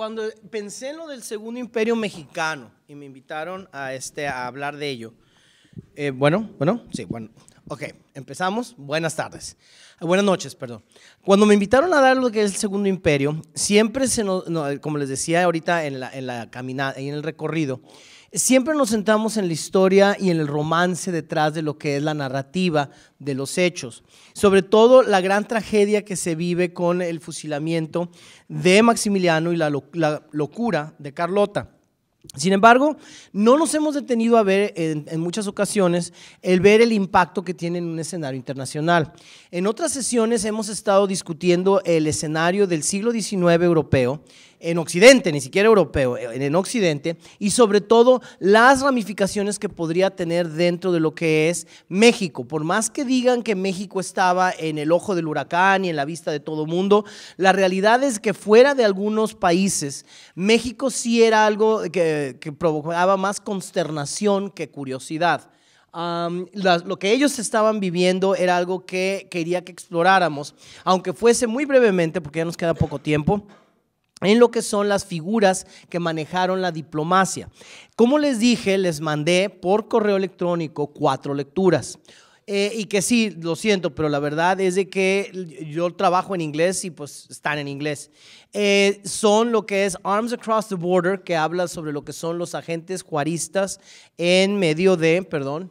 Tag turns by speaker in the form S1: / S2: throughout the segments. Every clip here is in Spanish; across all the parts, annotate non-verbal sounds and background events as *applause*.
S1: cuando pensé en lo del Segundo Imperio Mexicano y me invitaron a, este, a hablar de ello, eh, bueno, bueno, sí, bueno, ok, empezamos. Buenas tardes. Ah, buenas noches, perdón. Cuando me invitaron a dar lo que es el Segundo Imperio, siempre se nos, no, como les decía ahorita en la, en la caminada, en el recorrido, Siempre nos sentamos en la historia y en el romance detrás de lo que es la narrativa de los hechos. Sobre todo la gran tragedia que se vive con el fusilamiento de Maximiliano y la, locura de Carlota. Sin embargo, no nos hemos detenido a ver en, en, muchas ocasiones el ver el impacto que tiene en un escenario internacional. En otras sesiones hemos estado discutiendo el escenario del siglo XIX europeo, en Occidente, ni siquiera europeo, en Occidente, y sobre todo las ramificaciones que podría tener dentro de lo que es México. Por más que digan que México estaba en el ojo del huracán y en la vista de todo mundo, la realidad es que fuera de algunos países, México sí era algo que, provocaba más consternación que curiosidad. lo que ellos estaban viviendo era algo que quería que exploráramos, aunque fuese muy brevemente, porque ya nos queda poco tiempo en lo que son las figuras que manejaron la diplomacia. Como les dije, les mandé por correo electrónico cuatro lecturas. Eh, y que sí, lo siento, pero la verdad es de que yo trabajo en inglés y pues están en inglés. Eh, son lo que es Arms Across the Border, que habla sobre lo que son los agentes juaristas en medio de, perdón,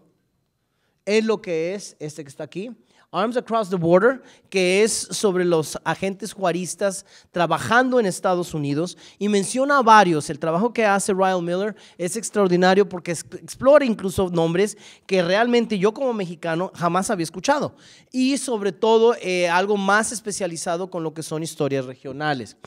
S1: es lo que es este que está aquí, Arms Across the Border, que es sobre los agentes juaristas trabajando en Estados Unidos, y menciona a varios. El trabajo que hace Ryle Miller es extraordinario porque explora incluso nombres que realmente yo como mexicano jamás había escuchado, y sobre todo eh, algo más especializado con lo que son historias regionales.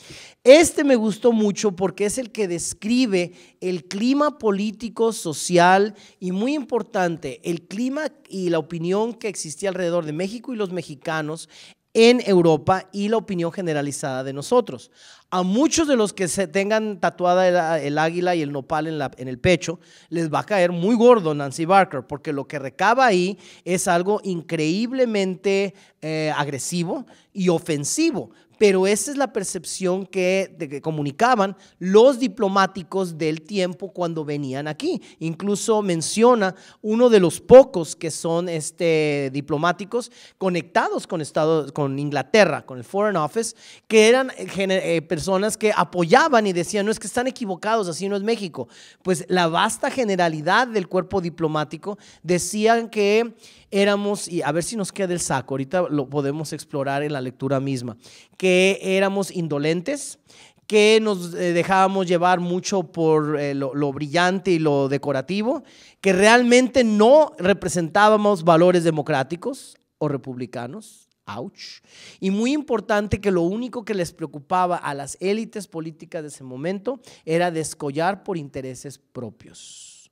S1: Este me gustó mucho porque es el que describe el clima político, social y muy importante, el clima y la opinión que existía alrededor de México y los mexicanos en Europa y la opinión generalizada de nosotros. A muchos de los que se tengan tatuada el, águila y el nopal en, el pecho, les va a caer muy gordo Nancy Barker, porque lo que recaba ahí es algo increíblemente eh, agresivo y ofensivo pero esa es la percepción que, comunicaban los diplomáticos del tiempo cuando venían aquí. Incluso menciona uno de los pocos que son este, diplomáticos conectados con, Estados, con Inglaterra, con el Foreign Office, que eran eh, eh, personas que apoyaban y decían, no es que están equivocados, así no es México. Pues la vasta generalidad del cuerpo diplomático decían que éramos, y a ver si nos queda el saco, ahorita lo podemos explorar en la lectura misma, que éramos indolentes, que nos eh, dejábamos llevar mucho por eh, lo, brillante y lo decorativo, que realmente no representábamos valores democráticos o republicanos. Ouch. Y muy importante que lo único que les preocupaba a las élites políticas de ese momento era descollar por intereses propios.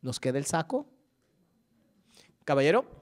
S1: ¿Nos queda el saco? Caballero.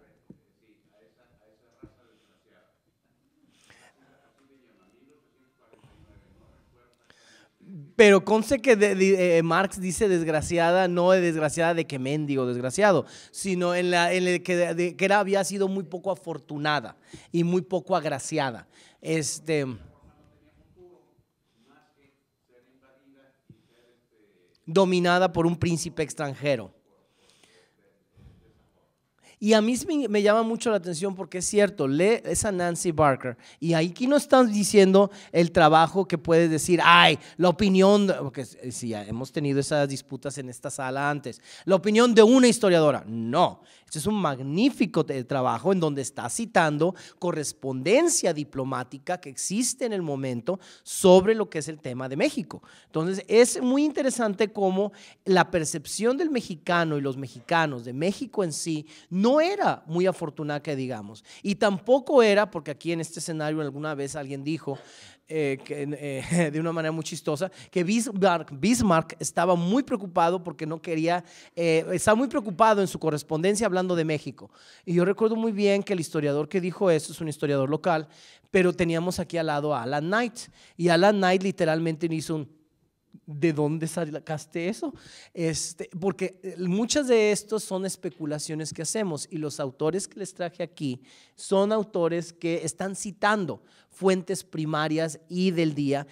S1: Pero conste que eh, Marx dice desgraciada, no de desgraciada de que mendigo desgraciado, sino en la que, que había sido muy poco afortunada y muy poco agraciada. Este. dominada por un príncipe extranjero. Y a mí me, llama mucho la atención porque es cierto, lee esa Nancy Barker. Y ahí aquí no están diciendo el trabajo que puedes decir, ay, la opinión, porque si eh, hemos tenido esas disputas en esta sala antes, la opinión de una historiadora. No, este es un magnífico eh, trabajo en donde está citando correspondencia diplomática que existe en el momento sobre lo que es el tema de México. Entonces, es muy interesante cómo la percepción del mexicano y los mexicanos de México en sí no no era muy afortunada que digamos. Y tampoco era, porque aquí en este escenario alguna vez alguien dijo, eh, eh, *laughs* de una manera muy chistosa, que Bismarck, estaba muy preocupado porque no quería, eh, estaba muy preocupado en su correspondencia hablando de México. Y yo recuerdo muy bien que el historiador que dijo eso es un historiador local, pero teníamos aquí al lado a Alan Knight. Y Alan Knight literalmente hizo un... ¿De dónde sacaste eso? Este, porque eh, muchas de estos son especulaciones que hacemos y los autores que les traje aquí son autores que están citando fuentes primarias y del día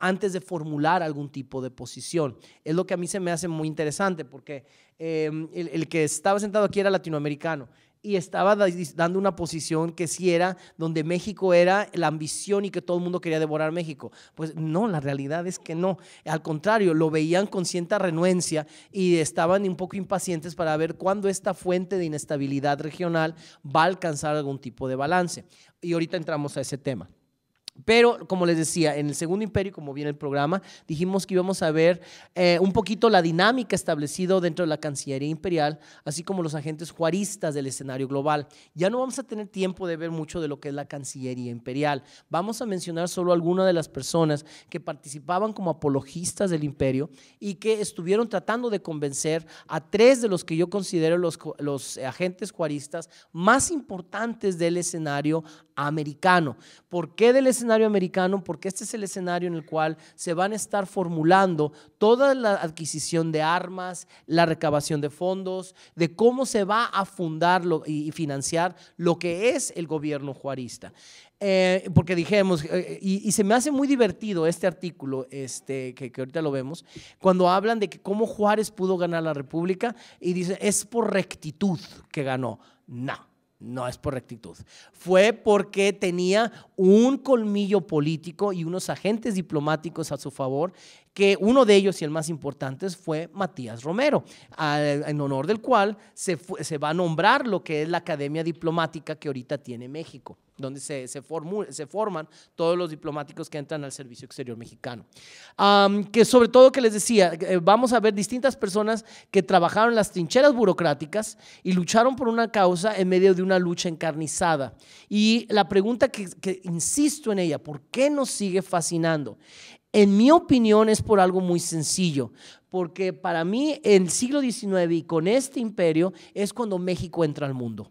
S1: antes de formular algún tipo de posición. Es lo que a mí se me hace muy interesante porque em, el que estaba sentado aquí era latinoamericano y estaba dando una posición que sí era donde México era la ambición y que todo el mundo quería devorar México. Pues no, la realidad es que no. Al contrario, lo veían con cierta renuencia y estaban un poco impacientes para ver cuándo esta fuente de inestabilidad regional va a alcanzar algún tipo de balance. Y ahorita entramos a ese tema. Pero, como les decía, en el Segundo Imperio, como viene el programa, dijimos que íbamos a ver eh, un poquito la dinámica establecida dentro de la Cancillería Imperial, así como los agentes juaristas del escenario global. Ya no vamos a tener tiempo de ver mucho de lo que es la Cancillería Imperial. Vamos a mencionar solo algunas de las personas que participaban como apologistas del imperio y que estuvieron tratando de convencer a tres de los que yo considero los, los agentes juaristas más importantes del escenario americano. ¿Por qué del escenario escenario americano porque este es el escenario en el cual se van a estar formulando toda la adquisición de armas, la recabación de fondos, de cómo se va a fundar y, financiar lo que es el gobierno juarista. Eh, porque dijimos, eh, y, se me hace muy divertido este artículo, este, que, ahorita lo vemos, cuando hablan de que cómo Juárez pudo ganar la República y dice, es por rectitud que ganó. No, no es por rectitud. Fue porque tenía un colmillo político y unos agentes diplomáticos a su favor que uno de ellos y el más importante fue Matías Romero, en honor del cual se, va a nombrar lo que es la Academia Diplomática que ahorita tiene México donde se, se, se, forman todos los diplomáticos que entran al Servicio Exterior Mexicano. que sobre todo que les decía, eh, vamos a ver distintas personas que trabajaron en las trincheras burocráticas y lucharon por una causa en medio de una lucha encarnizada. Y la pregunta que, que insisto en ella, ¿por qué nos sigue fascinando? en mi opinión, es por algo muy sencillo. Porque para mí, el siglo XIX y con este imperio, es cuando México entra al mundo.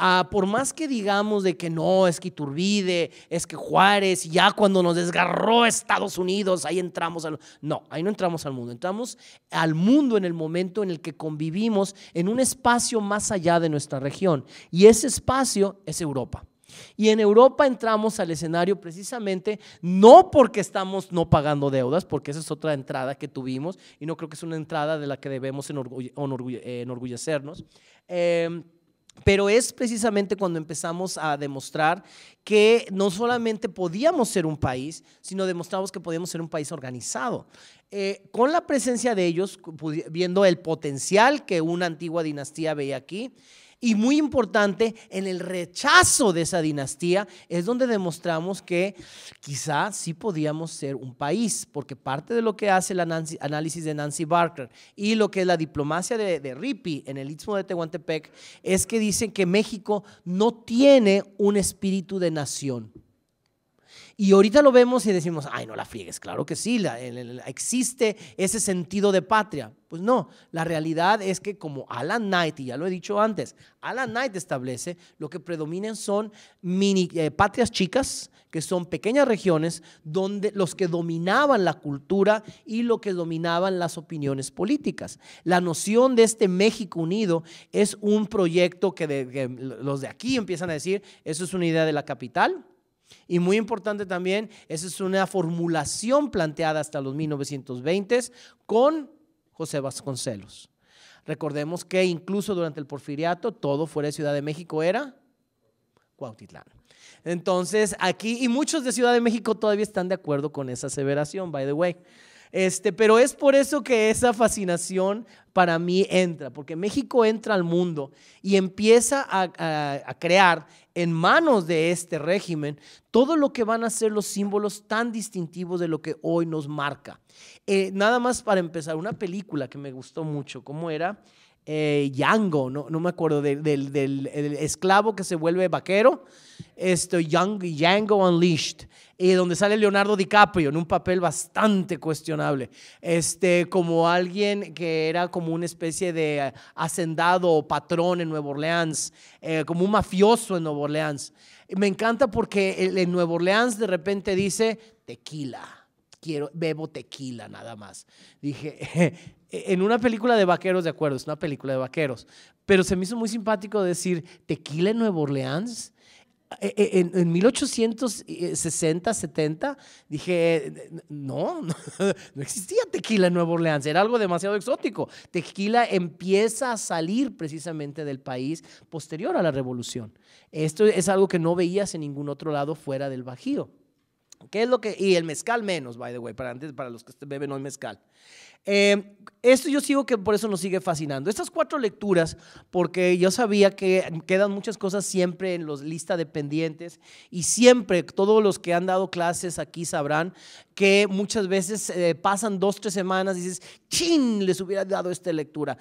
S1: Ah, por más que digamos de que no, es que Iturbide, es que Juárez, ya cuando nos desgarró Estados Unidos, ahí entramos al... No, ahí no entramos al mundo, entramos al mundo en el momento en el que convivimos en un espacio más allá de nuestra región. Y ese espacio es Europa. Y en Europa entramos al escenario precisamente no porque estamos no pagando deudas, porque esa es otra entrada que tuvimos y no creo que es una entrada de la que debemos enorgullecernos. Em, pero es precisamente cuando empezamos a demostrar que no solamente podíamos ser un país, sino demostramos que podíamos ser un país organizado. Eh, con la presencia de ellos, viendo el potencial que una antigua dinastía veía aquí, y muy importante, en el rechazo de esa dinastía es donde demostramos que quizá sí podíamos ser un país, porque parte de lo que hace el análisis de Nancy Barker y lo que es la diplomacia de, de Ripi en el Istmo de Tehuantepec es que dicen que México no tiene un espíritu de nación. Y ahorita lo vemos y decimos, ay, no la friegues, claro que sí, existe ese sentido de patria. Pues no, la realidad es que como Alan Knight, y ya lo he dicho antes, Alan Knight establece, lo que predominan son mini eh, patrias chicas, que son pequeñas regiones donde los que dominaban la cultura y lo que dominaban las opiniones políticas. La noción de este México unido es un proyecto que, que los de aquí empiezan a decir, eso es una idea de la capital y muy importante también, esa es una formulación planteada hasta los 1920s con José Vasconcelos. Recordemos que incluso durante el porfiriato todo fuera de Ciudad de México era Cuautitlán. Entonces, aquí, y muchos de Ciudad de México todavía están de acuerdo con esa aseveración, by the way. Este, pero es por eso que esa fascinación para mí entra, porque México entra al mundo y empieza a, crear en manos de este régimen todo lo que van a ser los símbolos tan distintivos de lo que hoy nos marca. Eh, nada más para empezar, una película que me gustó mucho, ¿cómo era? Yango, eh, no, me acuerdo, del, esclavo que se vuelve vaquero, Yango este, Django Unleashed. Y donde sale Leonardo DiCaprio en un papel bastante cuestionable, este, como alguien que era como una especie de hacendado o patrón en Nueva Orleans, eh, como un mafioso en Nueva Orleans. Me encanta porque en Nueva Orleans de repente dice tequila, quiero, bebo tequila nada más. Dije, *laughs* e, en una película de vaqueros, de acuerdo, es una película de vaqueros, pero se me hizo muy simpático decir tequila en Nueva Orleans. Eh, eh, en, 1860, 70, dije, no, *laughs* no, existía tequila en Nueva Orleans, era algo demasiado exótico. Tequila empieza a salir precisamente del país posterior a la revolución. Esto es algo que no veías en ningún otro lado fuera del Bajío. ¿Qué es lo que.? Y el mezcal menos, by the way, para, antes, para los que beben hoy mezcal. Eh, esto yo sigo que por eso nos sigue fascinando. Estas cuatro lecturas, porque yo sabía que quedan muchas cosas siempre en los lista de pendientes y siempre todos los que han dado clases aquí sabrán que muchas veces eh, pasan dos, tres semanas y dices, ¡chin! Les hubiera dado esta lectura.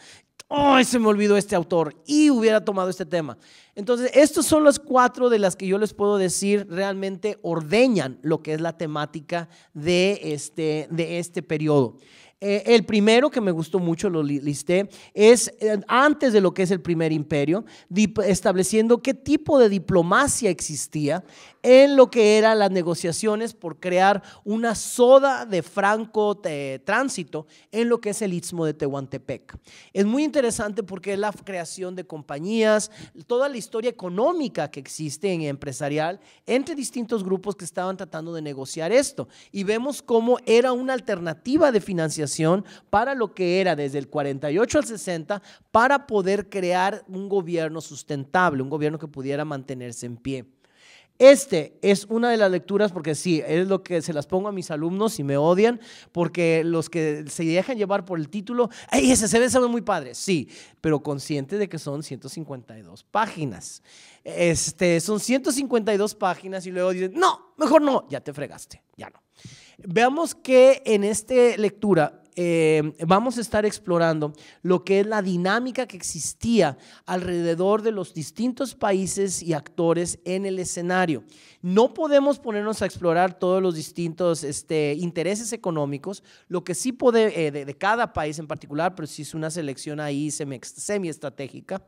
S1: ¡Ay, se me olvidó este autor! Y hubiera tomado este tema. Entonces, estos son las cuatro de las que yo les puedo decir realmente ordeñan lo que es la temática de este, de este periodo. Eh, el primero que me gustó mucho, lo listé, es eh, antes de lo que es el primer imperio, estableciendo qué tipo de diplomacia existía en lo que eran las negociaciones por crear una soda de franco tránsito en lo que es el istmo de Tehuantepec. Es muy interesante porque es la creación de compañías, toda la historia económica que existe en empresarial entre distintos grupos que estaban tratando de negociar esto. Y vemos cómo era una alternativa de financiación para lo que era desde el 48 al 60 para poder crear un gobierno sustentable, un gobierno que pudiera mantenerse en pie. Este es una de las lecturas porque sí, es lo que se las pongo a mis alumnos y me odian, porque los que se dejan llevar por el título, ¡ay, ese se ve, se muy padre! Sí, pero consciente de que son 152 páginas. Este, son 152 páginas y luego dicen, no, mejor no, ya te fregaste, ya no. Veamos que en esta lectura eh, vamos a estar explorando lo que es la dinámica que existía alrededor de los distintos países y actores en el escenario. No podemos ponernos a explorar todos los distintos este, intereses económicos, lo que sí puede, eh, de, cada país en particular, pero sí es una selección ahí semi-estratégica.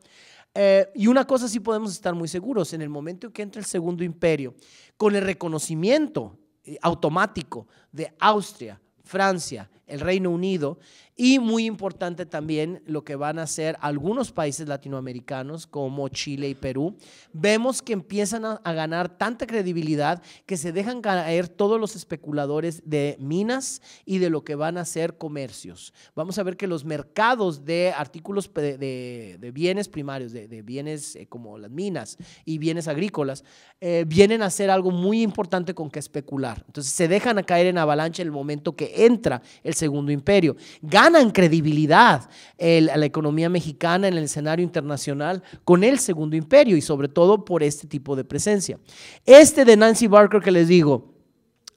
S1: Eh, y una cosa sí podemos estar muy seguros, en el momento en que entra el segundo imperio, con el reconocimiento eh, automático de Austria, Francia, el Reino Unido y muy importante también lo que van a hacer algunos países latinoamericanos como Chile y Perú. Vemos que empiezan a, ganar tanta credibilidad que se dejan caer todos los especuladores de minas y de lo que van a ser comercios. Vamos a ver que los mercados de artículos de, bienes primarios, de, bienes eh, como las minas y bienes agrícolas, eh, vienen a ser algo muy importante con que especular. Entonces se dejan a caer en avalancha el momento que entra el Segundo Imperio. Ganan credibilidad a la economía mexicana en el escenario internacional con el Segundo Imperio y sobre todo por este tipo de presencia. Este de Nancy Barker que les digo,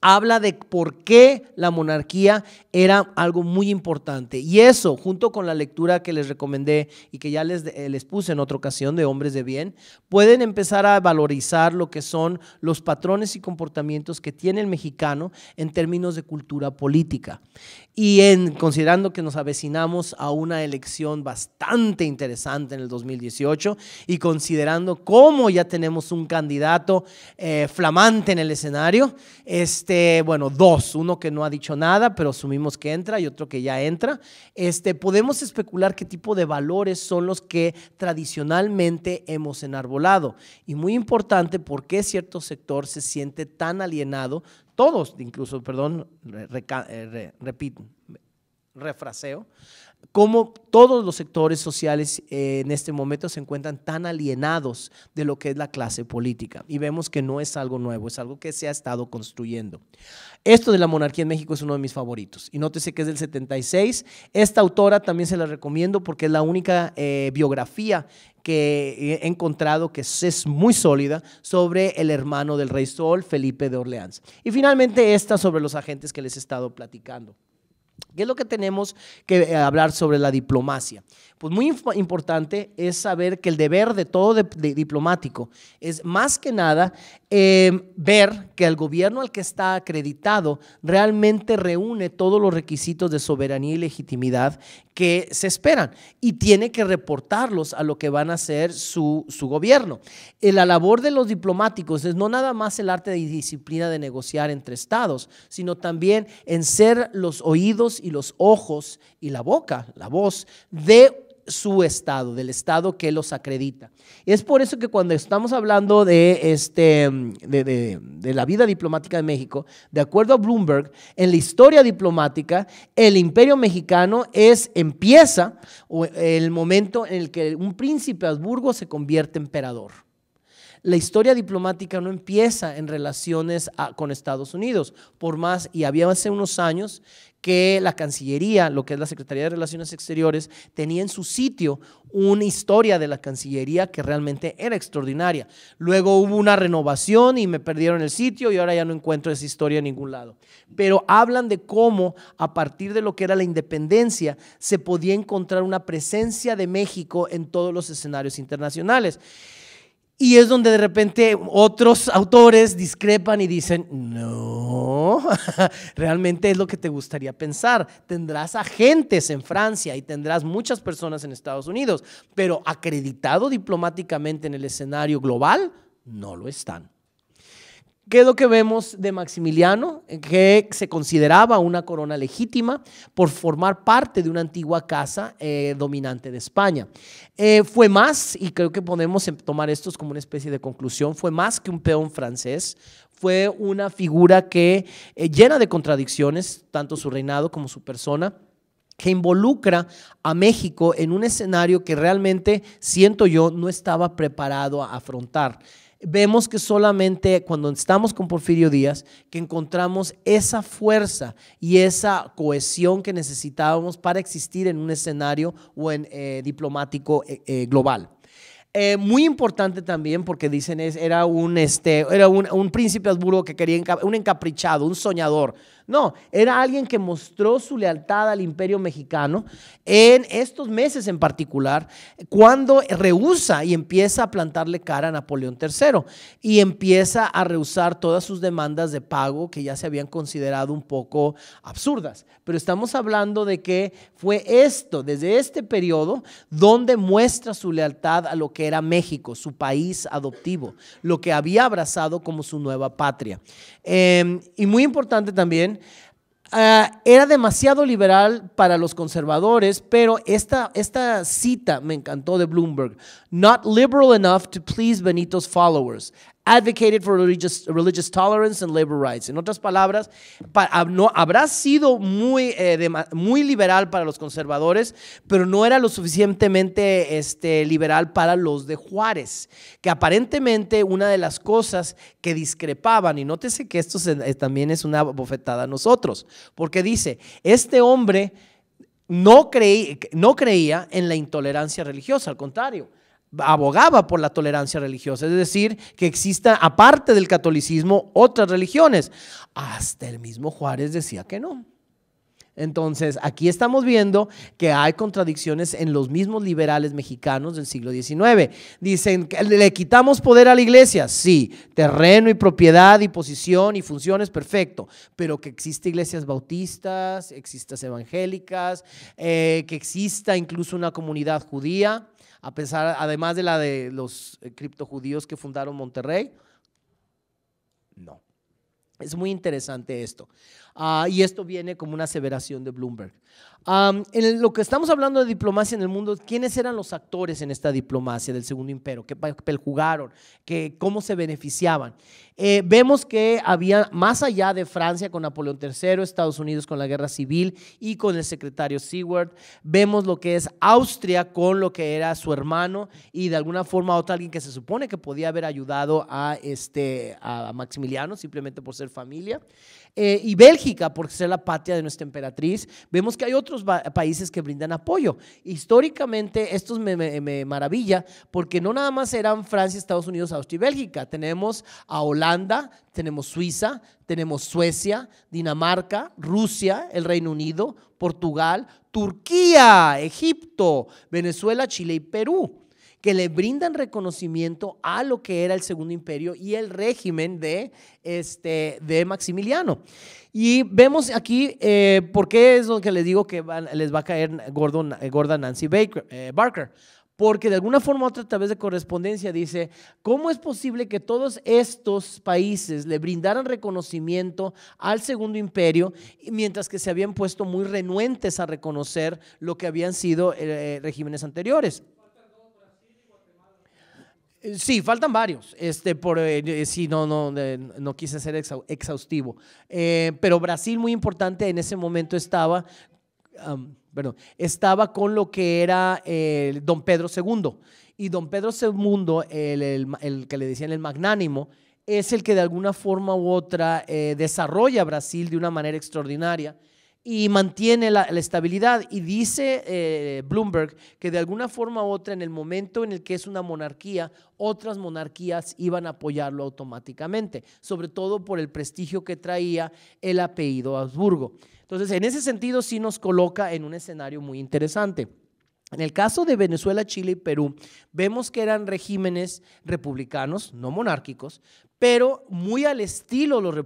S1: habla de por qué la monarquía era algo muy importante. Y eso, junto con la lectura que les recomendé y que ya les, eh, les puse en otra ocasión de Hombres de Bien, pueden empezar a valorizar lo que son los patrones y comportamientos que tiene el mexicano en términos de cultura política. Y en, considerando que nos avecinamos a una elección bastante interesante en el 2018 y considerando cómo ya tenemos un candidato eh, flamante en el escenario, este, este, bueno, dos, uno que no ha dicho nada, pero asumimos que entra y otro que ya entra, este, podemos especular qué tipo de valores son los que tradicionalmente hemos enarbolado. Y muy importante, por qué cierto sector se siente tan alienado, todos, incluso, perdón, eh, repito, refraseo, cómo todos los sectores sociales eh, en este momento se encuentran tan alienados de lo que es la clase política. Y vemos que no es algo nuevo, es algo que se ha estado construyendo. Esto de la monarquía en México es uno de mis favoritos. Y nótese que es del 76. Esta autora también se la recomiendo porque es la única eh, biografía que he encontrado que es muy sólida sobre el hermano del rey Sol, Felipe de Orleans. Y finalmente esta sobre los agentes que les he estado platicando. ¿Qué es lo que tenemos que eh, hablar sobre la diplomacia? pues muy importante es saber que el deber de todo diplomático es más que nada eh, ver que el gobierno al que está acreditado realmente reúne todos los requisitos de soberanía y legitimidad que se esperan y tiene que reportarlos a lo que van a ser su, su gobierno. Eh, la labor de los diplomáticos es no nada más el arte de disciplina de negociar entre estados, sino también en ser los oídos y los ojos y la boca, la voz de su estado, del estado que los acredita. Es por eso que cuando estamos hablando este, de, la vida diplomática de México, de acuerdo a Bloomberg, en la historia diplomática, el imperio mexicano es, empieza el momento en el que un príncipe Habsburgo se convierte en emperador la historia diplomática no empieza en relaciones con Estados Unidos, por más, y había hace unos años que la Cancillería, lo que es la Secretaría de Relaciones Exteriores, tenía en su sitio una historia de la Cancillería que realmente era extraordinaria. Luego hubo una renovación y me perdieron el sitio y ahora ya no encuentro esa historia en ningún lado. Pero hablan de cómo a partir de lo que era la independencia se podía encontrar una presencia de México en todos los escenarios internacionales. Y es donde de repente otros autores discrepan y dicen, no, *laughs* realmente es lo que te gustaría pensar. Tendrás agentes en Francia y tendrás muchas personas en Estados Unidos, pero acreditado diplomáticamente en el escenario global, no lo están. ¿Qué es lo que vemos de Maximiliano? Que se consideraba una corona legítima por formar parte de una antigua casa eh, dominante de España. Eh, fue más, y creo que podemos em, tomar esto como una especie de conclusión, fue más que un peón francés, fue una figura que eh, llena de contradicciones, tanto su reinado como su persona que involucra a México en un escenario que realmente, siento yo, no estaba preparado a afrontar vemos que solamente cuando estamos con Porfirio Díaz, que encontramos esa fuerza y esa cohesión que necesitábamos para existir en un escenario o en eh, diplomático eh, eh, global. muy importante también porque dicen es, era un este era un, príncipe Habsburgo que quería un encaprichado, un soñador, no, era alguien que mostró su lealtad al imperio mexicano en estos meses en particular, cuando rehúsa y empieza a plantarle cara a Napoleón III y empieza a rehusar todas sus demandas de pago que ya se habían considerado un poco absurdas. Pero estamos hablando de que fue esto, desde este periodo, donde muestra su lealtad a lo que era México, su país adoptivo, lo que había abrazado como su nueva patria. Em, y muy importante también, Ah, era demasiado liberal para los conservadores, pero esta, esta cita me encantó de Bloomberg. Not liberal enough to please Benito's followers advocated for religious, tolerance and labor rights. En otras palabras, no, habrá sido muy, eh, muy liberal para los conservadores, pero no era lo suficientemente este, liberal para los de Juárez, que aparentemente una de las cosas que discrepaban, y nótese que esto eh, también es una bofetada a nosotros, porque dice, este hombre no creía en la intolerancia religiosa, al contrario abogaba por la tolerancia religiosa, es decir, que exista aparte del catolicismo otras religiones. Hasta el mismo Juárez decía que no. Entonces, aquí estamos viendo que hay contradicciones en los mismos liberales mexicanos del siglo XIX. Dicen, que ¿le quitamos poder a la iglesia? Sí, terreno y propiedad y posición y funciones, perfecto, pero que exista iglesias bautistas, existas evangélicas, eh, que exista incluso una comunidad judía, a pesar, además de la de los eh, criptojudíos que fundaron Monterrey? No. Es muy interesante esto. Ah, y esto viene como una aseveración de Bloomberg en lo que estamos hablando de diplomacia en el mundo, ¿quiénes eran los actores en esta diplomacia del Segundo Imperio? ¿Qué papel jugaron? ¿Qué, ¿Cómo se beneficiaban? Eh, vemos que había, más allá de Francia con Napoleón III, Estados Unidos con la Guerra Civil y con el secretario Seward, vemos lo que es Austria con lo que era su hermano y de alguna forma otra alguien que se supone que podía haber ayudado a, este, a Maximiliano simplemente por ser familia, eh, y Bélgica por ser la patria de nuestra emperatriz. Vemos que hay otros países que brindan apoyo. Históricamente, esto me, me, maravilla porque no nada más eran Francia, Estados Unidos, Austria y Bélgica. Tenemos a Holanda, tenemos Suiza, tenemos Suecia, Dinamarca, Rusia, el Reino Unido, Portugal, Turquía, Egipto, Venezuela, Chile y Perú que le brindan reconocimiento a lo que era el Segundo Imperio y el régimen de, este, de Maximiliano. Y vemos aquí eh, por qué es lo que les digo que les va a caer Gordon, eh, Gordon Nancy Baker, eh, Barker porque de alguna forma u otra, a través de correspondencia, dice, ¿cómo es posible que todos estos países le brindaran reconocimiento al Segundo Imperio, mientras que se habían puesto muy renuentes a reconocer lo que habían sido regímenes anteriores? Sí, faltan varios. Este, por, eh, eh, no, no, quise ser exhaustivo. Eh, pero Brasil, muy importante, en ese momento estaba, estaba con lo que era don Pedro II. Y don Pedro II, el, que le decían el magnánimo, es el que de alguna forma u otra desarrolla Brasil de una manera extraordinaria y mantiene la, estabilidad. Y dice eh, Bloomberg que de alguna forma u otra, en el momento en el que es una monarquía, otras monarquías iban a apoyarlo automáticamente, sobre todo por el prestigio que traía el apellido Habsburgo. Entonces, en ese sentido, sí nos coloca en un escenario muy interesante. En el caso de Venezuela, Chile y Perú, vemos que eran regímenes republicanos, no monárquicos, pero muy al estilo los,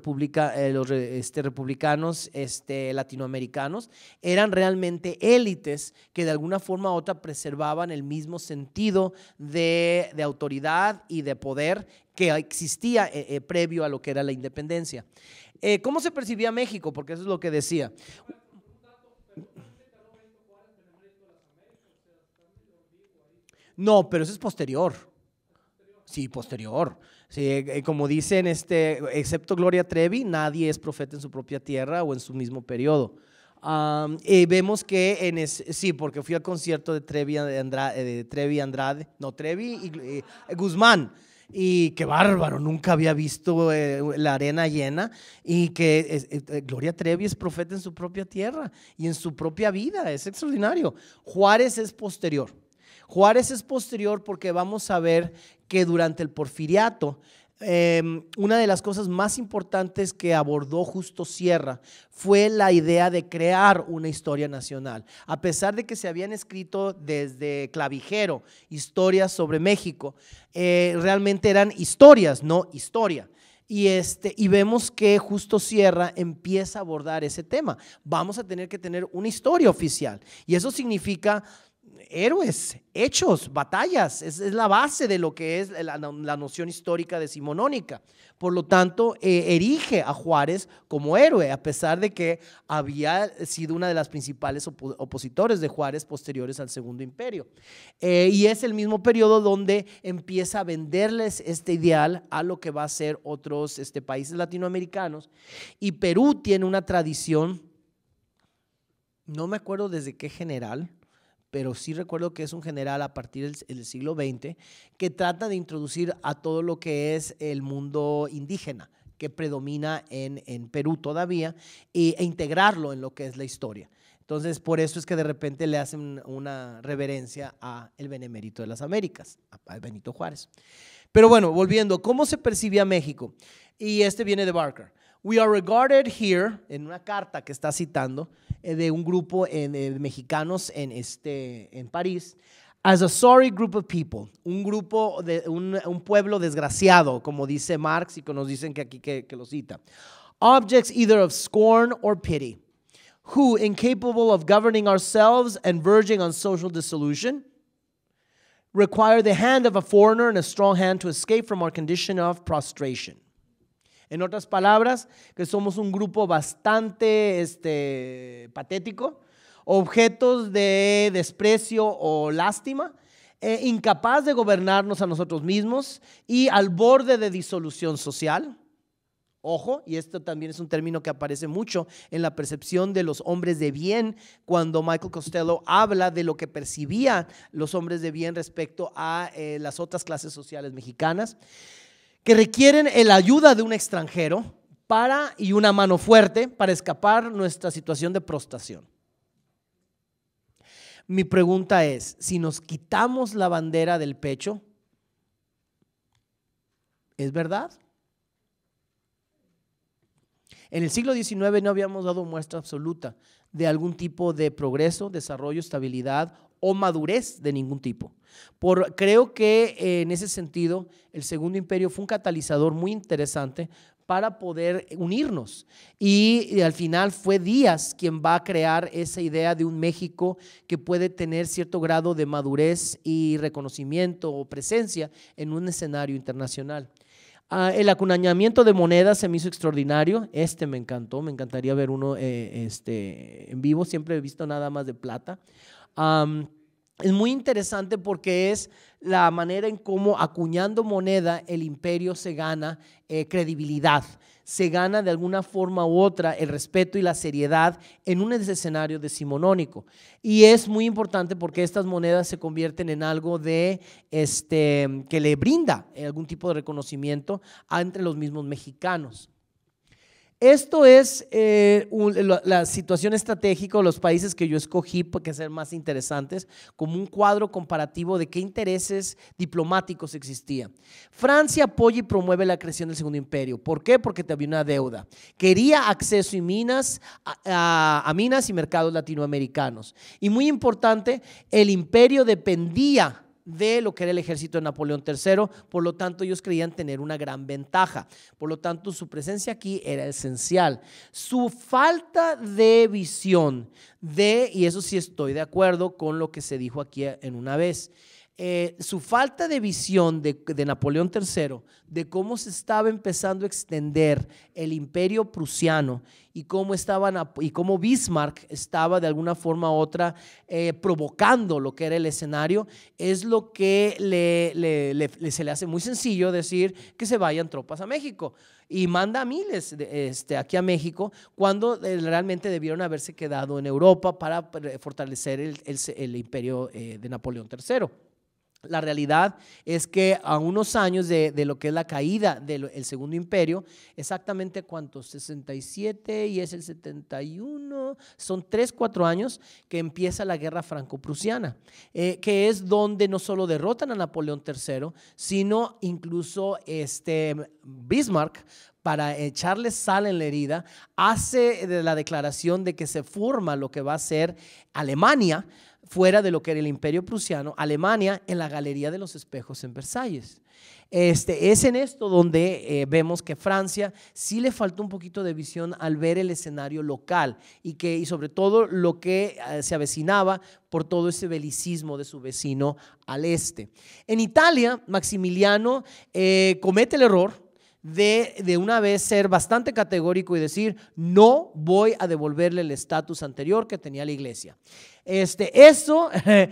S1: eh, este, republicanos este, latinoamericanos, eran realmente élites que de alguna forma u otra preservaban el mismo sentido de, autoridad y de poder que existía eh, eh, previo a lo que era la independencia. ¿Cómo se percibía México? Porque eso es lo que decía. No, pero eso es posterior. Sí, posterior. Sí, eh, eh, como dicen, este, excepto Gloria Trevi, nadie es profeta en su propia tierra o en su mismo periodo. y vemos que en sí, porque fui al concierto de Trevi Andrade, eh, de Trevi Andrade no, Trevi y, Guzmán. Y qué bárbaro, nunca había visto la arena llena. Y que Gloria Trevi es profeta en su propia tierra y en su propia vida, es extraordinario. Juárez es posterior. Juárez es posterior porque vamos a ver que durante el porfiriato em, una de las cosas más importantes que abordó Justo Sierra fue la idea de crear una historia nacional. A pesar de que se habían escrito desde Clavijero historias sobre México, eh, realmente eran historias, no historia. Y, este, y vemos que justo Sierra empieza a abordar ese tema. Vamos a tener que tener una historia oficial. Y eso significa héroes, hechos, batallas. Es, la base de lo que es la, noción histórica de Simonónica, Por lo tanto, eh, erige a Juárez como héroe, a pesar de que había sido una de las principales opositores de Juárez posteriores al Segundo Imperio. Eh, y es el mismo periodo donde empieza a venderles este ideal a lo que va a ser otros este, países latinoamericanos. Y Perú tiene una tradición, no me acuerdo desde qué general, pero sí recuerdo que es un general a partir del, siglo XX que trata de introducir a todo lo que es el mundo indígena que predomina en, Perú todavía e, e, integrarlo en lo que es la historia. Entonces, por eso es que de repente le hacen una reverencia a el benemérito de las Américas, a Benito Juárez. Pero bueno, volviendo, ¿cómo se percibía México? Y este viene de Barker. We are regarded here, en una carta que está citando, Eh, de un grupo en, eh, de mexicanos en, este, en París. As a sorry group of people, un grupo de un, un pueblo desgraciado, como dice Marx y que nos dicen que aquí que, que lo cita. Objects either of scorn or pity, who, incapable of governing ourselves and verging on social dissolution, require the hand of a foreigner and a strong hand to escape from our condition of prostration. En otras palabras, que somos un grupo bastante este, patético, objetos de desprecio o lástima, e incapaz de gobernarnos a nosotros mismos y al borde de disolución social. Ojo, y esto también es un término que aparece mucho en la percepción de los hombres de bien, cuando Michael Costello habla de lo que percibía los hombres de bien respecto a eh, las otras clases sociales mexicanas que requieren la ayuda de un extranjero para y una mano fuerte para escapar nuestra situación de prostración. Mi pregunta es, si nos quitamos la bandera del pecho, ¿es verdad? En el siglo XIX no habíamos dado muestra absoluta de algún tipo de progreso, desarrollo, estabilidad o madurez de ningún tipo. Por, creo que eh, en ese sentido el Segundo Imperio fue un catalizador muy interesante para poder unirnos. Y, al final fue Díaz quien va a crear esa idea de un México que puede tener cierto grado de madurez y reconocimiento o presencia en un escenario internacional. Ah, el acunañamiento de monedas se me hizo extraordinario. Este me encantó, me encantaría ver uno eh, este, en vivo. Siempre he visto nada más de plata es muy interesante porque es la manera en cómo acuñando moneda el imperio se gana eh, credibilidad, se gana de alguna forma u otra el respeto y la seriedad en un escenario decimonónico. Y es muy importante porque estas monedas se convierten en algo de, este, que le brinda eh, algún tipo de reconocimiento entre los mismos mexicanos. Esto es eh, la, situación estratégica, los países que yo escogí porque ser más interesantes, como un cuadro comparativo de qué intereses diplomáticos existían. Francia apoya y promueve la creación del Segundo Imperio. ¿Por qué? Porque había una deuda. Quería acceso a minas y mercados latinoamericanos. Y muy importante, el imperio dependía de lo que era el ejército de Napoleón III, por lo tanto ellos creían tener una gran ventaja, por lo tanto su presencia aquí era esencial. Su falta de visión de, y eso sí estoy de acuerdo con lo que se dijo aquí en una vez, eh, su falta de visión de, Napoleón III, de cómo se estaba empezando a extender el imperio prusiano y cómo, estaban y cómo Bismarck estaba de alguna forma u otra eh, provocando lo que era el escenario, es lo que le, se le hace muy sencillo decir que se vayan tropas a México y manda a miles de, este, aquí a México cuando eh, realmente debieron haberse quedado en Europa para fortalecer el, imperio de Napoleón III. La realidad es que a unos años de, lo que es la caída del Segundo Imperio, exactamente cuántos, 67 y es el 71, son 3, 4 años que empieza la guerra franco-prusiana, eh, que es donde no solo derrotan a Napoleón III, sino incluso este Bismarck para echarle sal en la herida, hace la declaración de que se forma lo que va a ser Alemania fuera de lo que era el imperio prusiano, Alemania, en la Galería de los Espejos en Versalles. Este, es en esto donde eh, vemos que Francia sí le faltó un poquito de visión al ver el escenario local y, que, y sobre todo lo que eh, se avecinaba por todo ese belicismo de su vecino al este. En Italia, Maximiliano eh, comete el error de de una vez ser bastante categórico y decir, no voy a devolverle el estatus anterior que tenía la iglesia. Este, eso *laughs* eh,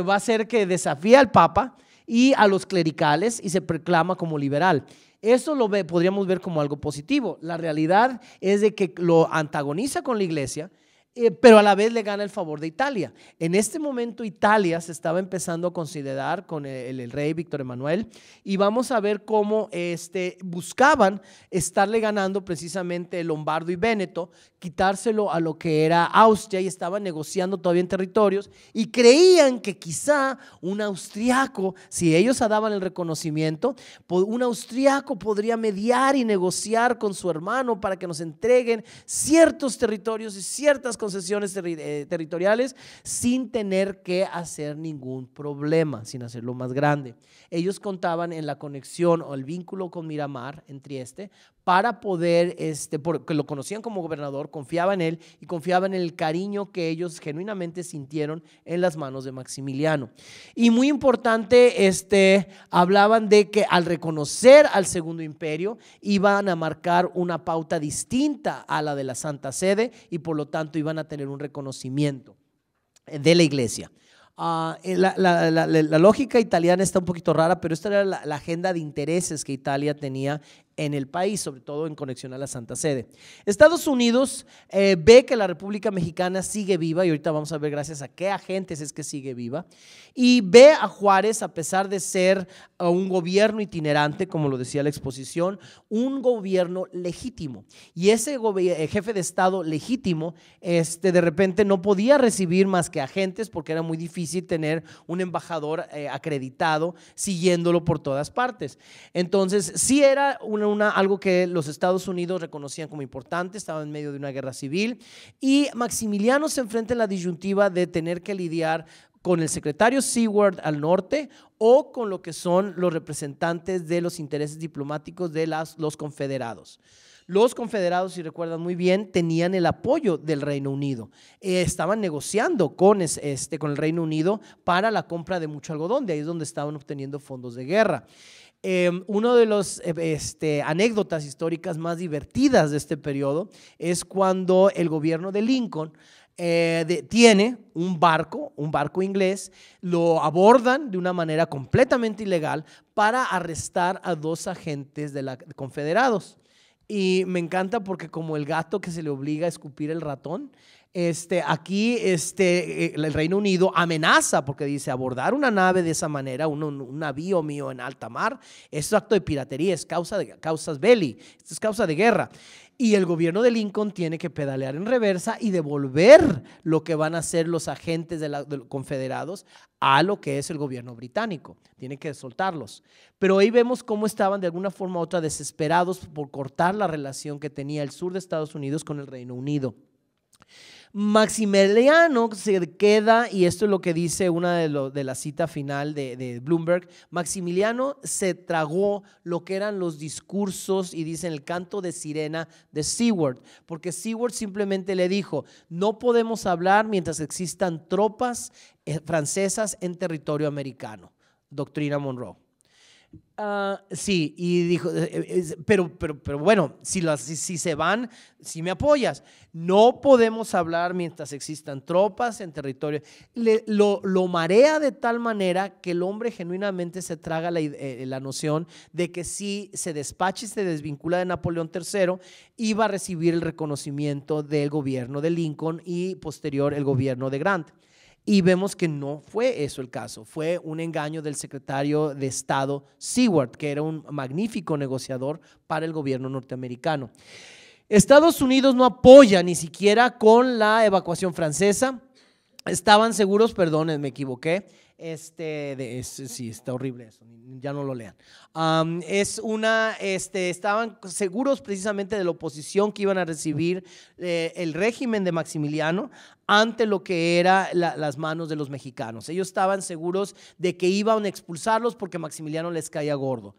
S1: va a ser que desafía al Papa y a los clericales y se proclama como liberal. Eso lo podríamos ver como algo positivo. La realidad es de que lo antagoniza con la iglesia, eh, pero a la vez le gana el favor de Italia. En este momento Italia se estaba empezando a considerar con el, rey Víctor Emanuel y vamos a ver cómo este, buscaban estarle ganando precisamente Lombardo y Véneto, quitárselo a lo que era Austria y estaban negociando todavía en territorios y creían que quizá un austriaco, si ellos daban el reconocimiento, un austriaco podría mediar y negociar con su hermano para que nos entreguen ciertos territorios y ciertas concesiones eh, territoriales sin tener que hacer ningún problema, sin hacerlo más grande. Ellos contaban en la conexión o el vínculo con Miramar en Trieste para poder, este, porque lo conocían como gobernador, confiaban en él y confiaban en el cariño que ellos genuinamente sintieron en las manos de Maximiliano. Y muy importante, este, hablaban de que al reconocer al Segundo Imperio iban a marcar una pauta distinta a la de la Santa Sede y por lo tanto iban iban a tener un reconocimiento de la iglesia. Ah, eh, la, la, lógica italiana está un poquito rara, pero esta era la, agenda de intereses que Italia tenía en el país, sobre todo en conexión a la Santa Sede. Estados Unidos eh, ve que la República Mexicana sigue viva, y ahorita vamos a ver gracias a qué agentes es que sigue viva, y ve a Juárez, a pesar de ser eh, un gobierno itinerante, como lo decía la exposición, un gobierno legítimo. Y ese eh, jefe de Estado legítimo, este, de repente no podía recibir más que agentes, porque era muy difícil tener un embajador acreditado siguiéndolo por todas partes. Entonces, sí era una algo que los Estados Unidos reconocían como importante, estaba en medio de una guerra civil, y Maximiliano se enfrenta a la disyuntiva de tener que lidiar con el secretario Seward al norte o con lo que son los representantes de los intereses diplomáticos de las, los confederados. Los confederados, si recuerdan muy bien, tenían el apoyo del Reino Unido. Eh, estaban negociando con, este, con el Reino Unido para la compra de mucho algodón, de ahí es donde estaban obteniendo fondos de guerra. Em, una de las eh, este, anécdotas históricas más divertidas de este periodo es cuando el gobierno de Lincoln eh, tiene un barco, un barco inglés, lo abordan de una manera completamente ilegal para arrestar a dos agentes de la confederados. Y me encanta porque como el gato que se le obliga a escupir el ratón, este, aquí este, eh, el Reino Unido amenaza porque dice abordar una nave de esa manera, un, navío mío en alta mar, es acto de piratería, es causa de causas belli, es causa de guerra. Y el gobierno de Lincoln tiene que pedalear en reversa y devolver lo que van a hacer los agentes de, los confederados a lo que es el gobierno británico. tiene que soltarlos. Pero ahí vemos cómo estaban de alguna forma u otra desesperados por cortar la relación que tenía el sur de Estados Unidos con el Reino Unido. Maximiliano se queda, y esto es lo que dice una de, lo, de la cita final de, de, Bloomberg, Maximiliano se tragó lo que eran los discursos y dicen el canto de sirena de Seward, porque Seward simplemente le dijo, no podemos hablar mientras existan tropas eh, francesas en territorio americano, doctrina Monroe. Ah, sí, y dijo, eh, eh, pero, pero, pero bueno, si, las, si, se van, si me apoyas. No podemos hablar mientras existan tropas en territorio. lo, lo, marea de tal manera que el hombre genuinamente se traga la, eh, la noción de que si se despacha y se desvincula de Napoleón III, iba a recibir el reconocimiento del gobierno de Lincoln y posterior el gobierno de Grant. Y vemos que no fue eso el caso, fue un engaño del secretario de Estado Seward, que era un magnífico negociador para el gobierno norteamericano. Estados Unidos no apoya ni siquiera con la evacuación francesa. Estaban seguros, perdón, me equivoqué, este, de, sí, está horrible eso, ya no lo lean. es una, este, estaban seguros precisamente de la oposición que iban a recibir eh, el régimen de Maximiliano ante lo que eran las manos de los mexicanos. Ellos estaban seguros de que iban a expulsarlos porque Maximiliano les caía gordo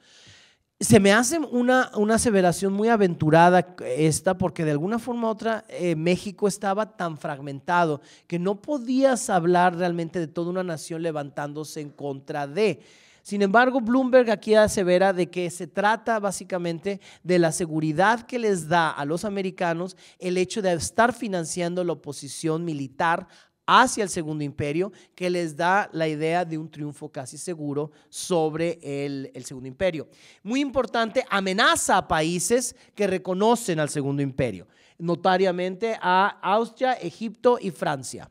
S1: se me hace una, una aseveración muy aventurada esta, porque de alguna forma u otra eh, México estaba tan fragmentado que no podías hablar realmente de toda una nación levantándose en contra de. Sin embargo, Bloomberg aquí asevera de que se trata básicamente de la seguridad que les da a los americanos el hecho de estar financiando la oposición militar hacia el segundo imperio que les da la idea de un triunfo casi seguro sobre el, el segundo imperio. Muy importante, amenaza a países que reconocen al segundo imperio, notariamente a Austria, Egipto y Francia.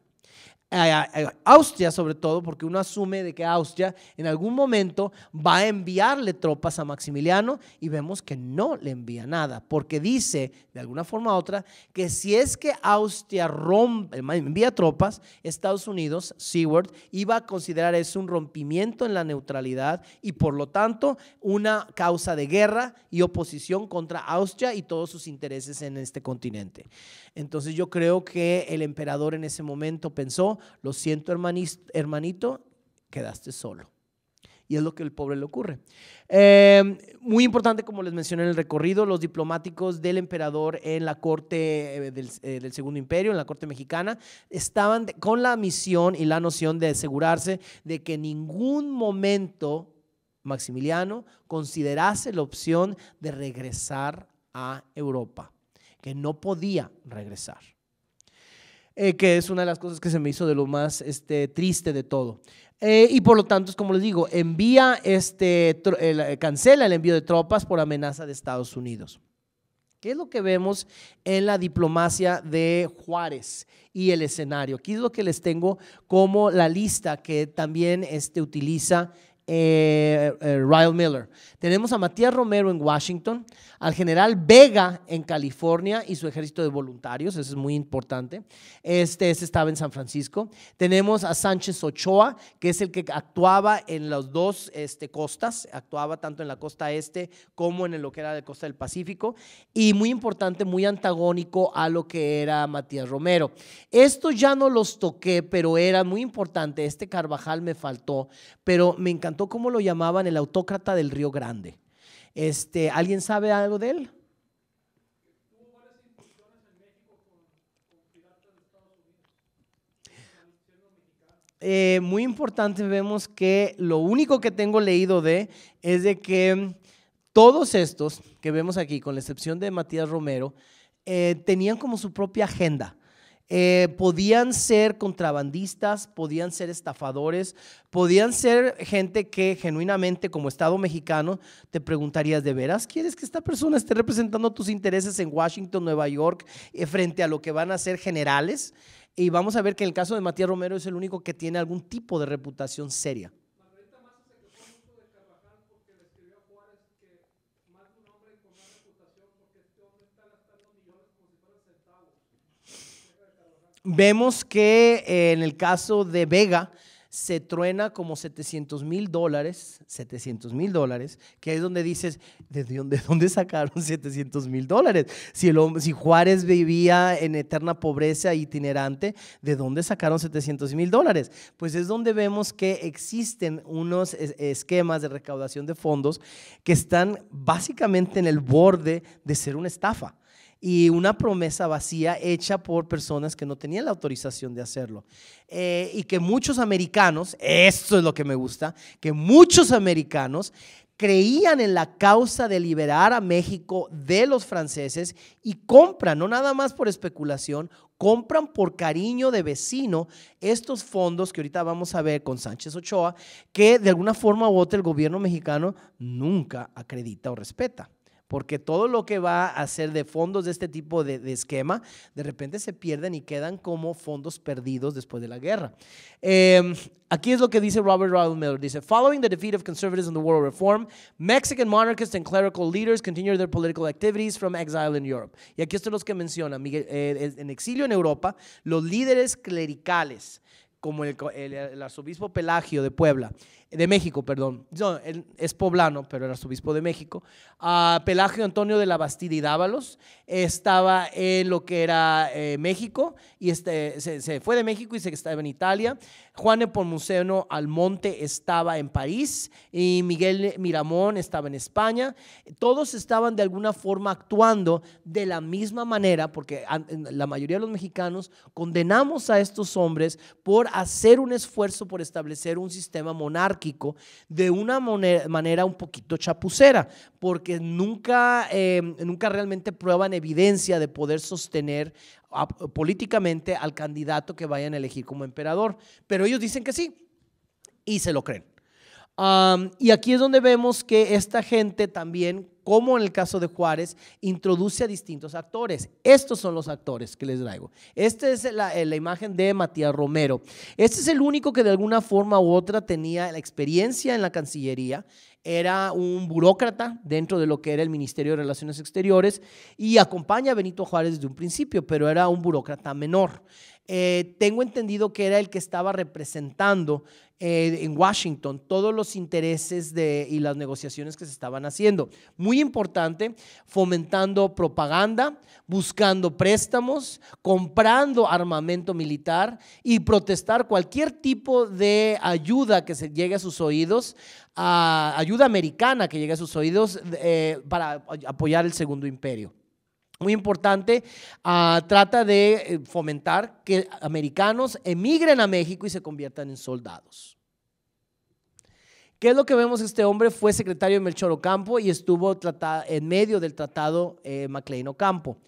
S1: Austria sobre todo, porque uno asume de que Austria en algún momento va a enviarle tropas a Maximiliano y vemos que no le envía nada, porque dice de alguna forma u otra que si es que Austria rompe, eh, envía tropas, Estados Unidos, Seward, iba a considerar eso un rompimiento en la neutralidad y por lo tanto una causa de guerra y oposición contra Austria y todos sus intereses en este continente. Entonces yo creo que el emperador en ese momento pensó, lo siento hermanito, quedaste solo. Y es lo que al pobre le ocurre. Eh, muy importante, como les mencioné en el recorrido, los diplomáticos del emperador en la corte eh, del, eh, del Segundo Imperio, en la corte mexicana, estaban con la misión y la noción de asegurarse de que en ningún momento Maximiliano considerase la opción de regresar a Europa que no podía regresar. Eh, que es una de las cosas que se me hizo de lo más este, triste de todo. Eh, y por lo tanto, es como les digo, envía este, eh, cancela el envío de tropas por amenaza de Estados Unidos. ¿Qué es lo que vemos en la diplomacia de Juárez y el escenario? Aquí es lo que les tengo como la lista que también este, utiliza eh, eh, Ryle Miller. Tenemos a Matías Romero en Washington, al general Vega en California y su ejército de voluntarios, eso es muy importante. Este, este estaba en San Francisco. Tenemos a Sánchez Ochoa, que es el que actuaba en las dos este, costas, actuaba tanto en la costa este como en lo que era la costa del Pacífico, y muy importante, muy antagónico a lo que era Matías Romero. Esto ya no los toqué, pero era muy importante. Este Carvajal me faltó, pero me encantó cómo lo llamaban el autócrata del Río Grande. Este, ¿Alguien sabe algo de él? Eh, muy importante vemos que lo único que tengo leído de es de que todos estos que vemos aquí, con la excepción de Matías Romero, eh, tenían como su propia agenda. Eh, podían ser contrabandistas, podían ser estafadores, podían ser gente que genuinamente como Estado mexicano te preguntarías, ¿de veras quieres que esta persona esté representando tus intereses en Washington, Nueva York, eh, frente a lo que van a ser generales? Y vamos a ver que en el caso de Matías Romero es el único que tiene algún tipo de reputación seria. vemos que eh, en el caso de Vega se truena como 700 mil dólares, 700 mil dólares, que es donde dices, ¿de dónde, sacaron 700 *laughs* mil dólares? Si, si Juárez vivía en eterna pobreza itinerante, ¿de dónde sacaron 700 mil dólares? Pues es donde vemos que existen unos esquemas de recaudación de fondos que están básicamente en el borde de ser una estafa y una promesa vacía hecha por personas que no tenían la autorización de hacerlo. Eh, y que muchos americanos, esto es lo que me gusta, que muchos americanos creían en la causa de liberar a México de los franceses y compran, no nada más por especulación, compran por cariño de vecino estos fondos que ahorita vamos a ver con Sánchez Ochoa, que de alguna forma u otra el gobierno mexicano nunca acredita o respeta porque todo lo que va a ser de fondos de este tipo de, esquema, de repente se pierden y quedan como fondos perdidos después de la guerra. Em, aquí es lo que dice Robert Ronald Miller. Dice, following the defeat of conservatives in the War Reform, Mexican monarchists and clerical leaders continue their political activities from exile in Europe. Y aquí están los que menciona, eh, en exilio en Europa, los líderes clericales como el, arzobispo Pelagio de Puebla, de México, perdón. es poblano, pero era arzobispo de México. a Pelagio Antonio de la Bastida y Dávalos estaba en lo que era eh, México y este, se, fue de México y se estaba en Italia. Juan Epomuceno Almonte estaba en París y Miguel Miramón estaba en España. Todos estaban de alguna forma actuando de la misma manera, porque la mayoría de los mexicanos condenamos a estos hombres por hacer un esfuerzo por establecer un sistema monárquico de una manera un poquito chapucera, porque nunca, em, nunca realmente prueban evidencia de poder sostener políticamente al candidato que vayan a elegir como emperador. Pero ellos dicen que sí y se lo creen. y aquí es donde vemos que esta gente también como en el caso de Juárez, introduce a distintos actores. Estos son los actores que les traigo. Esta es eh, la, imagen de Matías Romero. Este es el único que de alguna forma u otra tenía la experiencia en la Cancillería. Era un burócrata dentro de lo que era el Ministerio de Relaciones Exteriores y acompaña a Benito Juárez desde un principio, pero era un burócrata menor. Eh, tengo entendido que era el que estaba representando eh, en Washington todos los intereses de, y las negociaciones que se estaban haciendo. Muy importante, fomentando propaganda, buscando préstamos, comprando armamento militar y protestar cualquier tipo de ayuda que se llegue a sus oídos, ayuda americana que llegue a sus oídos eh, para apoyar el Segundo Imperio muy importante, ah, trata de eh, fomentar que americanos emigren a México y se conviertan en soldados. ¿Qué es lo que vemos? Este hombre fue secretario de Melchor Ocampo y estuvo en medio del tratado eh, Maclean Ocampo.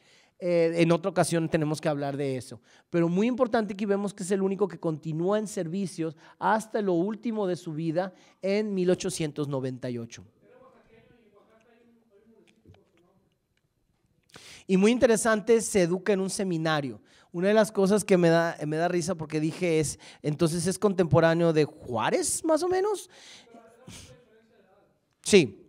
S1: Eh, en otra ocasión tenemos que hablar de eso. Pero muy importante que vemos que es el único que continúa en servicios hasta lo último de su vida en 1898. Y muy interesante, se educa en un seminario. Una de las cosas que me da, me da risa porque dije es, entonces es contemporáneo de Juárez, más o menos. Sí,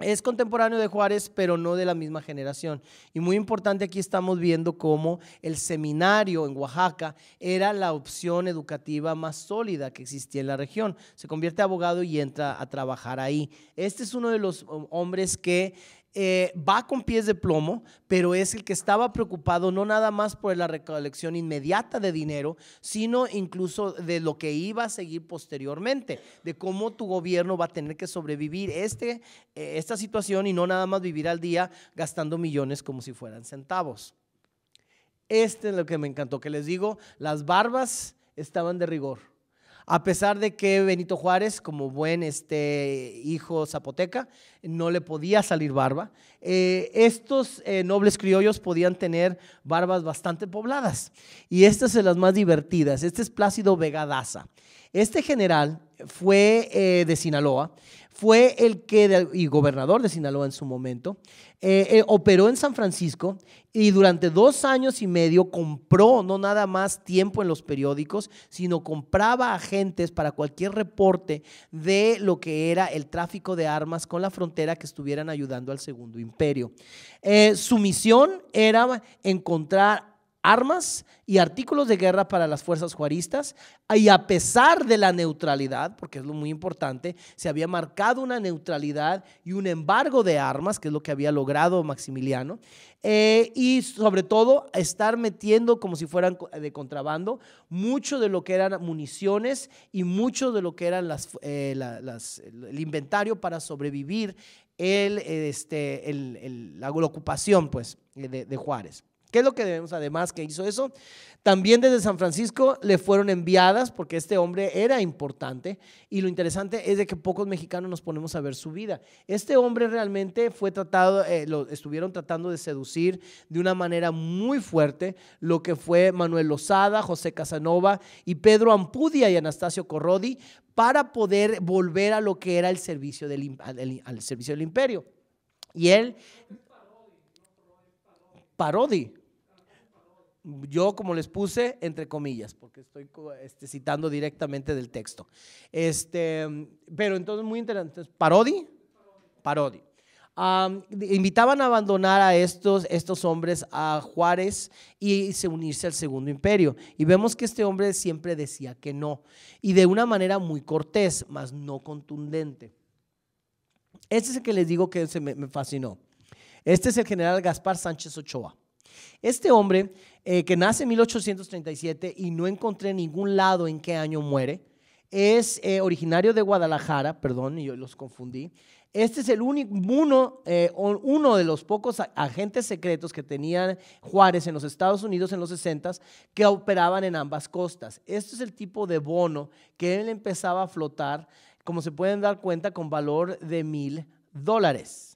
S1: es contemporáneo de Juárez, pero no de la misma generación. Y muy importante, aquí estamos viendo cómo el seminario en Oaxaca era la opción educativa más sólida que existía en la región. Se convierte abogado y entra a trabajar ahí. Este es uno de los um, hombres que eh, va con pies de plomo, pero es el que estaba preocupado no nada más por la recolección inmediata de dinero, sino incluso de lo que iba a seguir posteriormente, de cómo tu gobierno va a tener que sobrevivir este, eh, esta situación y no nada más vivir al día gastando millones como si fueran centavos. Este es lo que me encantó, que les digo, las barbas estaban de rigor. A pesar de que Benito Juárez, como buen este, hijo zapoteca, no le podía salir barba, eh, estos eh, nobles criollos podían tener barbas bastante pobladas. Y estas son las más divertidas. Este es Plácido Vegadaza. Este general fue eh, de Sinaloa, fue el que, y gobernador de Sinaloa en su momento, eh, eh, operó en San Francisco y durante dos años y medio compró no nada más tiempo en los periódicos, sino compraba agentes para cualquier reporte de lo que era el tráfico de armas con la frontera que estuvieran ayudando al Segundo Imperio. su misión era encontrar armas y artículos de guerra para las fuerzas juaristas y a pesar de la neutralidad, porque es lo muy importante, se había marcado una neutralidad y un embargo de armas, que es lo que había logrado Maximiliano, eh, y sobre todo estar metiendo como si fueran de contrabando mucho de lo que eran municiones y mucho de lo que eran eh, el inventario para sobrevivir el, este, la, ocupación pues, eh, de Juárez. ¿Qué es lo que debemos además que hizo eso? También desde San Francisco le fueron enviadas, porque este hombre era importante, y lo interesante es de que pocos mexicanos nos ponemos a ver su vida. Este hombre realmente fue tratado, eh, lo estuvieron tratando de seducir de una manera muy fuerte, lo que fue Manuel Lozada, José Casanova y Pedro Ampudia y Anastasio Corrodi, para poder volver a lo que era el servicio del, al, servicio del imperio. Y él... Parodi. Yo, como les puse, entre comillas, porque estoy este, citando directamente del texto. Este, pero entonces, muy interesante. ¿Parodi? Parodi. invitaban a abandonar a estos, estos hombres a Juárez y se unirse al Segundo Imperio. Y vemos que este hombre siempre decía que no, y de una manera muy cortés, más no contundente. Este es el que les digo que me fascinó. Este es el general Gaspar Sánchez Ochoa. Este hombre, eh, que nace en 1837 y no encontré ningún lado en qué año muere, es eh, originario de Guadalajara, perdón, yo los confundí. Este es el único, eh, uno, de los pocos agentes secretos que tenía Juárez en los Estados Unidos en los 60 que operaban en ambas costas. Este es el tipo de bono que él empezaba a flotar, como se pueden dar cuenta, con valor de mil dólares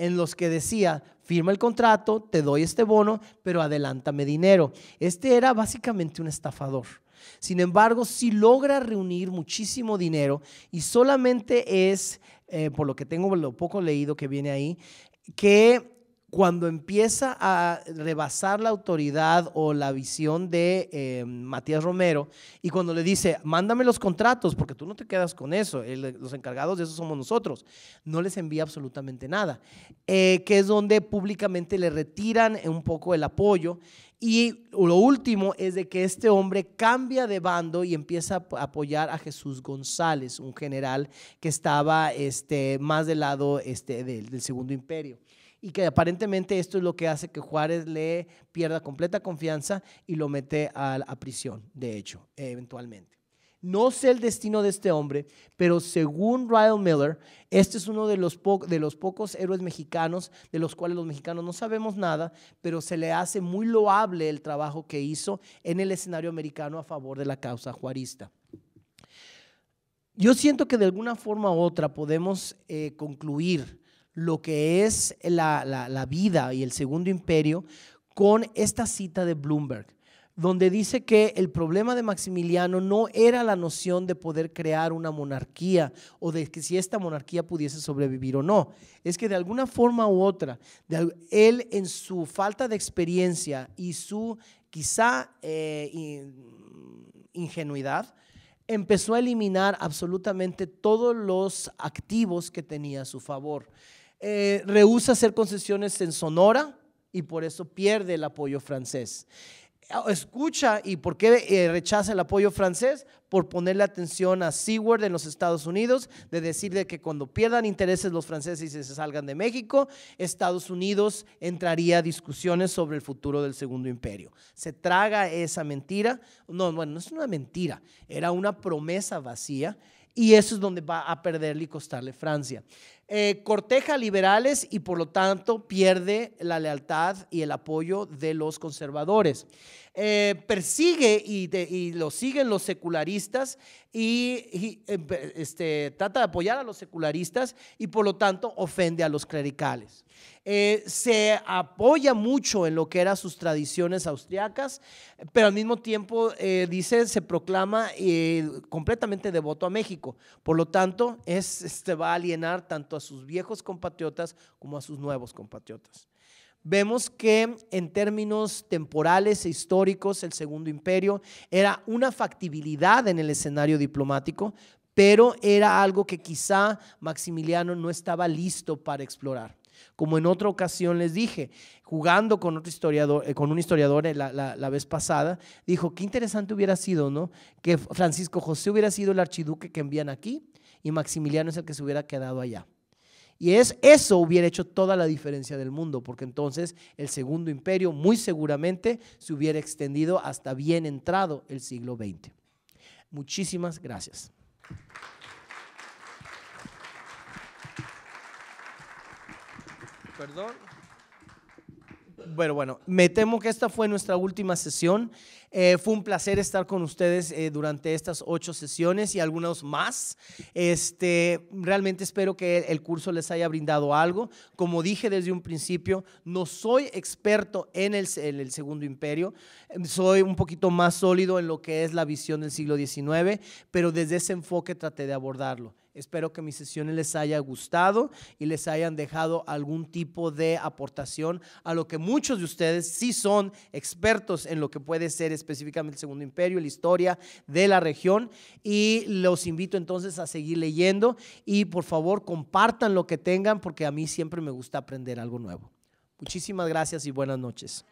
S1: en los que decía, firma el contrato, te doy este bono, pero adelántame dinero. Este era básicamente un estafador. Sin embargo, si logra reunir muchísimo dinero y solamente es, eh, por lo que tengo, lo poco leído que viene ahí, que cuando empieza a rebasar la autoridad o la visión de eh, Matías Romero y cuando le dice, mándame los contratos, porque tú no te quedas con eso, los encargados de eso somos nosotros, no les envía absolutamente nada, eh, que es donde públicamente le retiran un poco el apoyo. Y lo último es de que este hombre cambia de bando y empieza a apoyar a Jesús González, un general que estaba este, más del lado este, del Segundo Imperio y que aparentemente esto es lo que hace que Juárez le pierda completa confianza y lo mete a, prisión, de hecho, eventualmente. No sé el destino de este hombre, pero según Ryle Miller, este es uno de los, de los pocos héroes mexicanos, de los cuales los mexicanos no sabemos nada, pero se le hace muy loable el trabajo que hizo en el escenario americano a favor de la causa juarista. Yo siento que de alguna forma u otra podemos eh, concluir lo que es la, vida y el segundo imperio con esta cita de Bloomberg donde dice que el problema de Maximiliano no era la noción de poder crear una monarquía o de que si esta monarquía pudiese sobrevivir o no. Es que de alguna forma u otra, él en su falta de experiencia y su quizá eh, ingenuidad, empezó a eliminar absolutamente todos los activos que tenía a su favor. Eh, rehúsa hacer concesiones en Sonora y por eso pierde el apoyo francés. Escucha, ¿y por qué eh, rechaza el apoyo francés? Por ponerle atención a Seward en los Estados Unidos, de decirle que cuando pierdan intereses los franceses y se salgan de México, Estados Unidos entraría a discusiones sobre el futuro del Segundo Imperio. Se traga esa mentira. No, bueno, no es una mentira, era una promesa vacía y eso es donde va a perderle y costarle Francia. Eh, corteja corteja liberales y por lo tanto pierde la lealtad y el apoyo de los conservadores. Eh, persigue y, lo siguen los secularistas y, eh, este, trata de apoyar a los secularistas y por lo tanto ofende a los clericales. Eh, se apoya mucho en lo que eran sus tradiciones austriacas, pero al mismo tiempo eh, dice, se proclama eh, completamente devoto a México. Por lo tanto, es, este, va a alienar tanto a sus viejos compatriotas como a sus nuevos compatriotas. Vemos que en términos temporales e históricos, el Segundo Imperio era una factibilidad en el escenario diplomático, pero era algo que quizá Maximiliano no estaba listo para explorar. Como en otra ocasión les dije, jugando con, otro historiador, eh, con un historiador eh, la, vez pasada, dijo, qué interesante hubiera sido, ¿no? Que Francisco José hubiera sido el archiduque que envían aquí y Maximiliano es el que se hubiera quedado allá. Y es, eso hubiera hecho toda la diferencia del mundo, porque entonces el segundo imperio muy seguramente se hubiera extendido hasta bien entrado el siglo XX. Muchísimas gracias. perdón. Bueno, bueno, me temo que esta fue nuestra última sesión. Eh, fue un placer estar con ustedes eh, durante estas ocho sesiones y algunos más. Este, realmente espero que el curso les haya brindado algo. Como dije desde un principio, no soy experto en el, en el Segundo Imperio. Soy un poquito más sólido en lo que es la visión del siglo XIX, pero desde ese enfoque traté de abordarlo. Espero que mis sesiones les haya gustado y les hayan dejado algún tipo de aportación a lo que muchos de ustedes sí son expertos en lo que puede ser específicamente el Segundo Imperio, la historia de la región. Y los invito entonces a seguir leyendo y por favor compartan lo que tengan porque a mí siempre me gusta aprender algo nuevo. Muchísimas gracias y buenas noches.